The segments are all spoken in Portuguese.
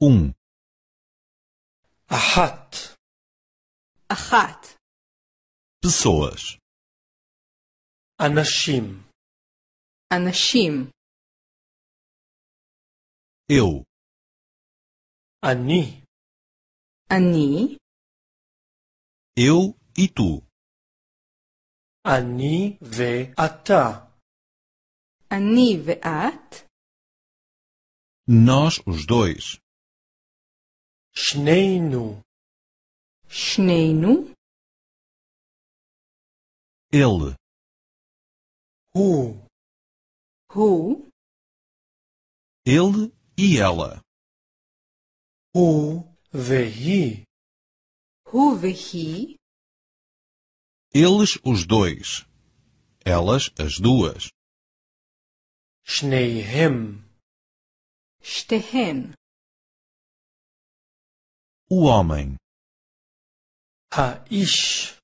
um. Ahat. Ahat. Pessoas. Anashim. Anashim. Eu. Ani. Ani. Eu e tu. Ani ve ata. Ani ve at. Nós os dois. Schneinu. Schneinu. Ele. Hu. Hu. Ele e ela. Hu vehi. Hu vehi. Eles os dois. Elas as duas. Schneihem. Stehen. O homem. Raiz.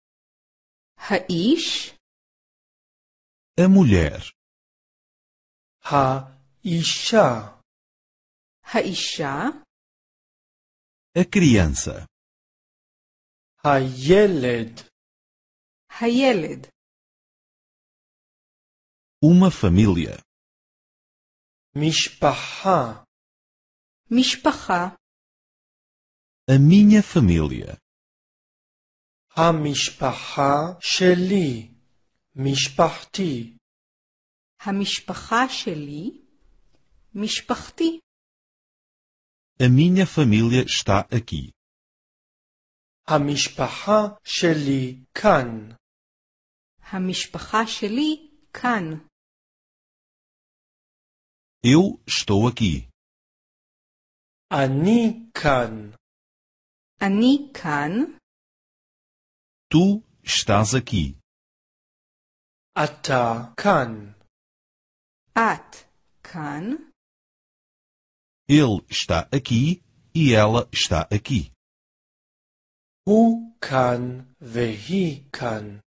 ish A mulher. Raisha. Raisha. A criança. Hayeled. Hayeled. Uma família. mishpacha mishpacha a minha família. A sheli. Mishpachti. A sheli. Mishpachti. A minha família está aqui. A sheli kan. A sheli kan. Eu estou aqui. Ani kan. Ani can? Tu estás aqui. Ata can. At can. Ele está aqui e ela está aqui. Hu kan vehi kan.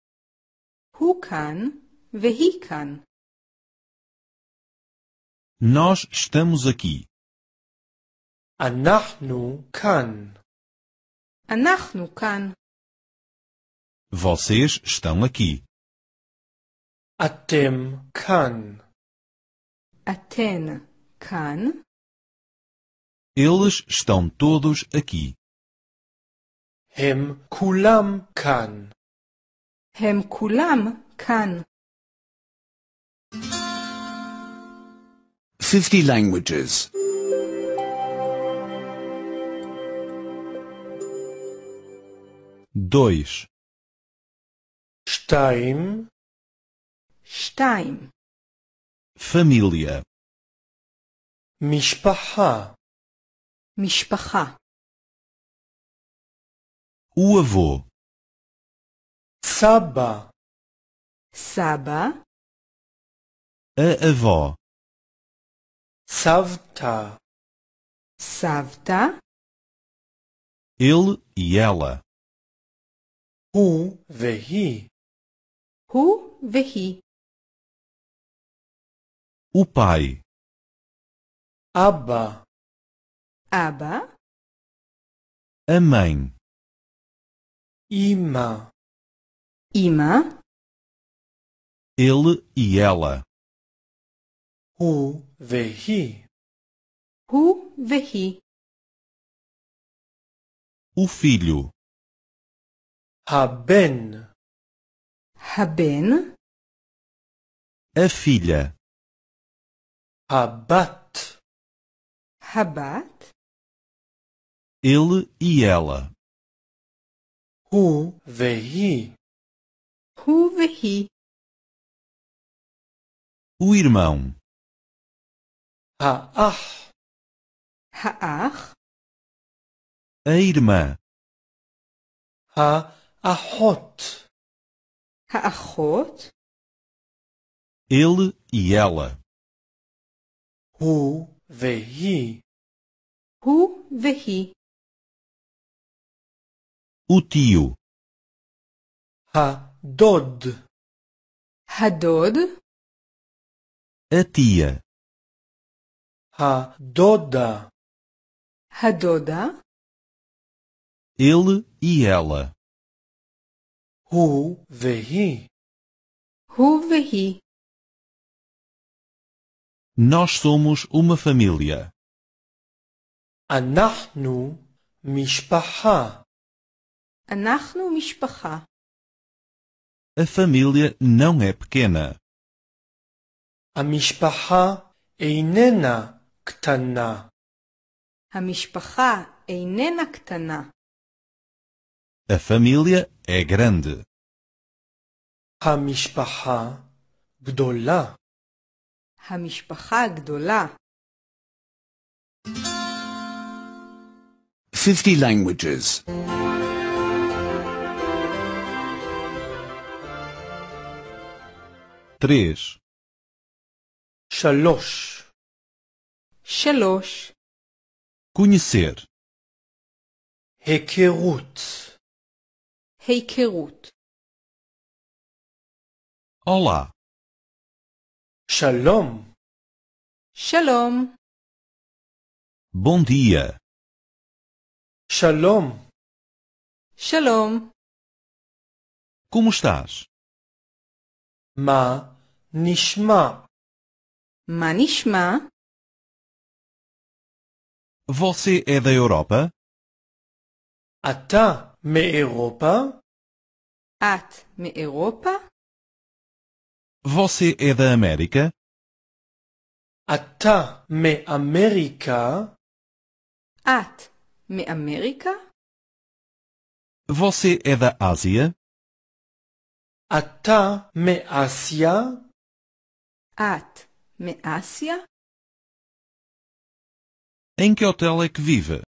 Hu kan vehi kan. Nós estamos aqui. Anahnu can. Anachnu can. Vocês estão aqui. Atem can. Aten can. Eles estão todos aqui. Hem kulam can. Hem kulam can. Fifty languages. dois. Stein, Stein. Família. Mishpacha, Mishpacha. O avô. Saba, Saba. A avó. Savta, Savta. Ele e ela. הוא vehi. הוא O pai. Abba. Abba. A mãe. Ima. Ima. Ele e ela. Hu vehi. Hu vehi. O filho. הבן. הבן. A filha. Abat. Rabat. Ele e ela. Hu vehi. Hu vehi. O irmão. Ha'ach. Ha'ach. A irmã. Ha'ach. Ahot. Ahot. Ele e ela. Hu vehi. Hu vehi. O tio. Hadod. Hadod. A tia. Hadoda. Hadoda. Ele e ela. Hu vehi. Hu vehi. Nós somos uma família. Anachnu mishpaha. Anachnu mishpaha. A família não é pequena. A mishpaha einena é ktana. A mishpaha einena é ktana. A família é grande. Hamishpaha Gdola. Hamishpaha Gdola. Fifty Languages. Três. Shalosh. Shalosh. Conhecer. Hekerut. Heikerut. Olá. Shalom. Shalom. Bom dia. Shalom. Shalom. Como estás? Ma nishma. Ma nishma. Você é da Europa? Ata me-Europa? At me-Europa? Você é da América? Ata me-América? At me-América? Você é da Ásia? Ata me-Ásia? At me-Ásia? Em que hotel é que vive?